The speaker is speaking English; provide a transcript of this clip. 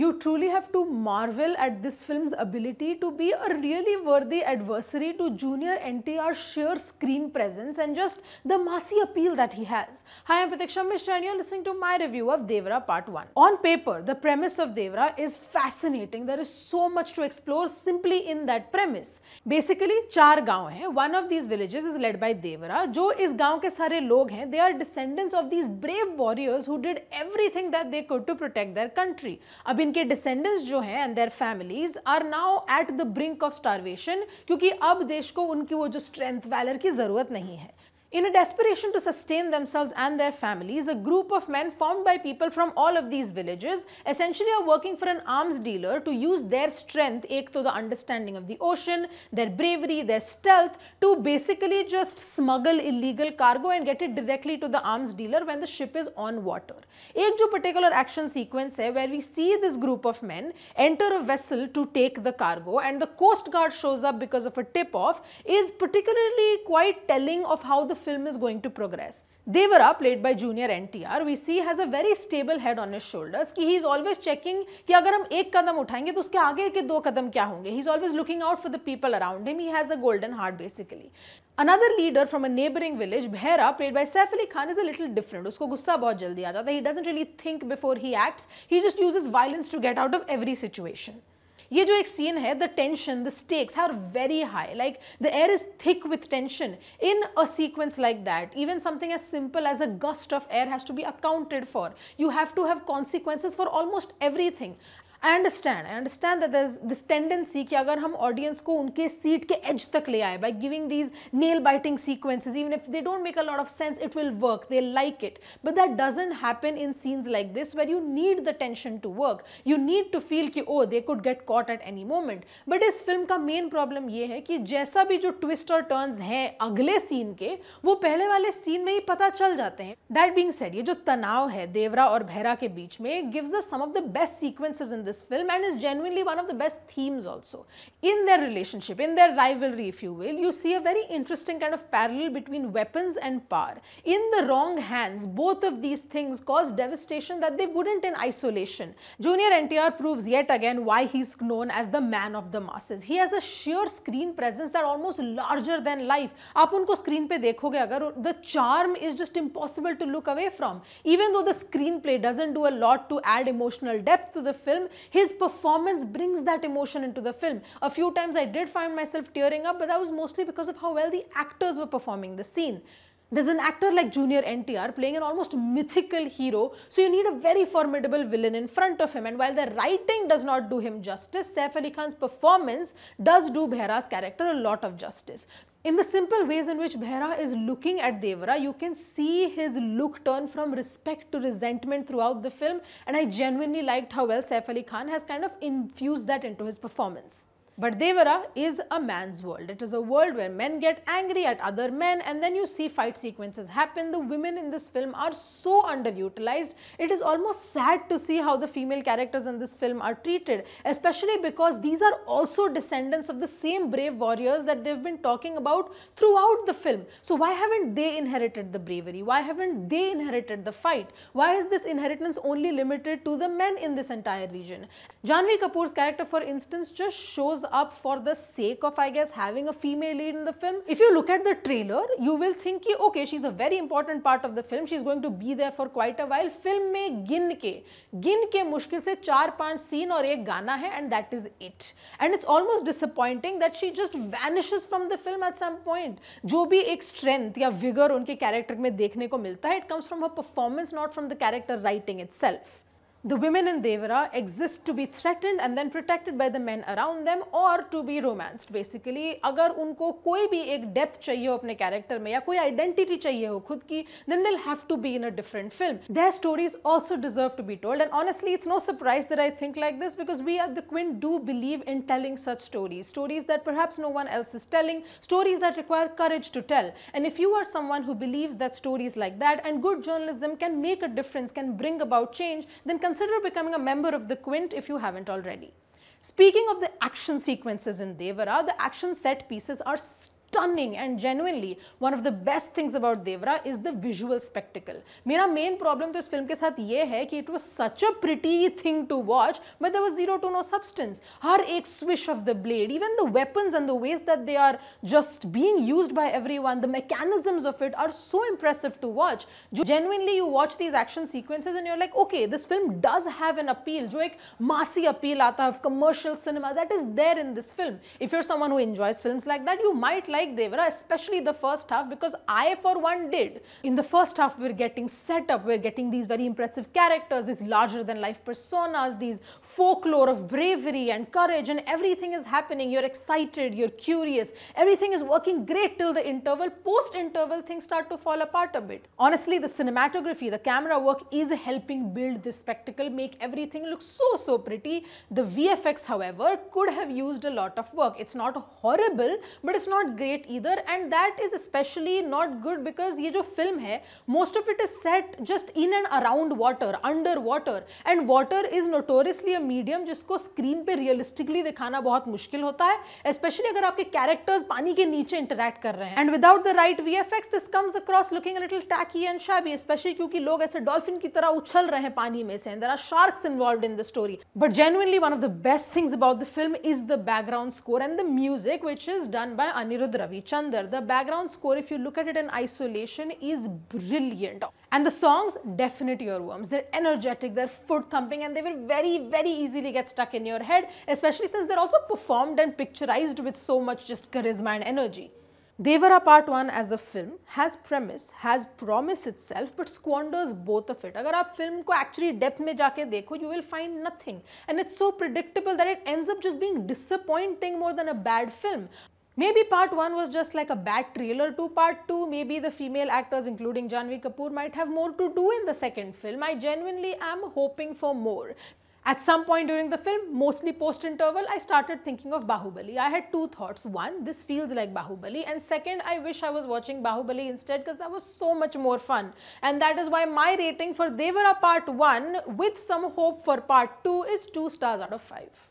you truly have to marvel at this film's ability to be a really worthy adversary to junior NTR's sheer screen presence and just the massy appeal that he has. Hi, I'm Pratiksha Mishra and you're listening to my review of Devra Part 1. On paper, the premise of Devra is fascinating. There is so much to explore simply in that premise. Basically, char gaon hai. One of these villages is led by Devra. Jo is gaon ke sare log they are descendants of these brave warriors who did everything that they could to protect their country. Abhi इनके descendants जो हैं and their families are now at the brink of starvation क्योंकि अब देश को उनकी वो जो स्ट्रेंथ वैलर की ज़रूरत नहीं है In a desperation to sustain themselves and their families, a group of men formed by people from all of these villages essentially are working for an arms dealer to use their strength, ek to the understanding of the ocean, their bravery, their stealth, to basically just smuggle illegal cargo and get it directly to the arms dealer when the ship is on water. Ek jo particular action sequence hai where we see this group of men enter a vessel to take the cargo and the coast guard shows up because of a tip off is particularly quite telling of how the film is going to progress. Devara, played by junior NTR, we see has a very stable head on his shoulders he is always checking that if we take one step, what will happen He is always looking out for the people around him. He has a golden heart basically. Another leader from a neighboring village, Bhaira, played by Saif Ali Khan, is a little different. उसको गुस्सा बहुत जल्दी आ He doesn't really think before he acts. He just uses violence to get out of every situation. ये जो एक scene है the tension the stakes are very high like the air is thick with tension in a sequence like that even something as simple as a gust of air has to be accounted for. You have to have consequences for almost everything. I understand I understand that is this tendency कि अगर हम audience को उनके seat के as तक ले आए by giving these nail biting sequences even if they don't make a lot of sense it will work they like it but that doesn't happen in scenes like this where you need the tension to work you need to feel कि oh they could get caught at any moment but इस film का main problem ये है कि जैसा भी जो twist और टर्न्स हैं अगले सीन के वो पहले वाले सीन में ही पता चल जाते हैं दैट बींग सेड ये जो तनाव है देवरा और भैरा के बीच में gives a some of the best sequences in this film and is genuinely one of the best themes also. In their relationship, in their rivalry if you will, you see a very interesting kind of parallel between weapons and power. In the wrong hands, both of these things cause devastation that they wouldn't in isolation. Junior NTR proves yet again why he's known as the man of the masses. He has a sheer screen presence that almost larger than life. आप उनको screen पे देखोगे अगर the charm is just impossible to look away from. Even though the screenplay doesn't do a lot to add emotional depth to the film, his performance brings that emotion into the film. A few times I did find myself tearing up, but that was mostly because of how well the actors were performing the scene. There's an actor like Junior NTR playing an almost mythical hero, so you need a very formidable villain in front of him. And while the writing does not do him justice, Saif Ali Khan's performance does do Behra's character a lot of justice. In the simple ways in which Bhaira is looking at Devara, you can see his look turn from respect to resentment throughout the film and I genuinely liked how well Saif Ali Khan has kind of infused that into his performance. But Devara is a man's world. It is a world where men get angry at other men and then you see fight sequences happen. The women in this film are so underutilized. It is almost sad to see how the female characters in this film are treated, especially because these are also descendants of the same brave warriors that they've been talking about throughout the film. So why haven't they inherited the bravery? Why haven't they inherited the fight? Why is this inheritance only limited to the men in this entire region? Janvi Kapoor's character, for instance, just shows up for the sake of I guess having a female lead in the film. If you look at the trailer, you will think ki, okay she's a very important part of the film. She's going to be there for quite a while. Film may gin ke, gin ke, मुश्किल से चार पांच scene और एक गाना है and that is it. And it's almost disappointing that she just vanishes from the film at some point. जो भी एक strength या vigor उनके character में देखने को मिलता है it comes from her performance not from the character writing itself the women in Devara exist to be threatened and then protected by the men around them or to be romanced basically Agar unko कोई भी depth चाहिए हो character में या identity चाहिए हो खुद then they'll have to be in a different film. Their stories also deserve to be told and honestly it's no surprise that I think like this because we at The Quint do believe in telling such stories. Stories that perhaps no one else is telling, stories that require courage to tell and if you are someone who believes that stories like that and good journalism can make a difference, can bring about change then consider becoming a member of the Quint if you haven't already. Speaking of the action sequences in Devara, the action set pieces are stunning and genuinely one of the best things about Devra is the visual spectacle. My main problem with this film is that it was such a pretty thing to watch but there was zero to no substance. हर एक swish of the blade, even the weapons and the ways that they are just being used by everyone, the mechanisms of it are so impressive to watch. genuinely you watch these action sequences and you're like okay this film does have an appeal Jo ek massy appeal aata of commercial cinema that is there in this film. If you're someone who enjoys films like that you might like like Devara, especially the first half, because I for one did. In the first half, we're getting set up, we're getting these very impressive characters, these larger than life personas, these folklore of bravery and courage, and everything is happening. You're excited, you're curious, everything is working great till the interval. Post interval, things start to fall apart a bit. Honestly, the cinematography, the camera work is helping build this spectacle, make everything look so, so pretty. The VFX, however, could have used a lot of work. It's not horrible, but it's not great great either and that is especially not good because ये जो film है most of it is set just in and around water under water and water is notoriously a medium जिसको screen पे realistically दिखाना बहुत मुश्किल होता है especially अगर आपके characters पानी के नीचे interact कर रहे हैं and without the right VFX this comes across looking a little tacky and shabby especially क्योंकि लोग ऐसे dolphin की तरह उछल रहे हैं पानी में से and there are sharks involved in the story but genuinely one of the best things about the film is the background score and the music which is done by Anirudh Ravi Chandar. The background score, if you look at it in isolation, is brilliant. And the songs, definite earworms. They're energetic, they're foot thumping, and they will very, very easily get stuck in your head, especially since they're also performed and picturized with so much just charisma and energy. Devara Part 1 as a film has premise, has promise itself but squanders both of it. If you film को actually depth में जाके you will find nothing and it's so predictable that it ends up just being disappointing more than a bad film. Maybe part 1 was just like a bad trailer to part 2. Maybe the female actors including Janvi Kapoor might have more to do in the second film. I genuinely am hoping for more. At some point during the film, mostly post-interval, I started thinking of Bahubali. I had two thoughts. One, this feels like Bahubali. And second, I wish I was watching Bahubali instead because that was so much more fun. And that is why my rating for Devara Part 1 with some hope for Part 2 is 2 stars out of 5.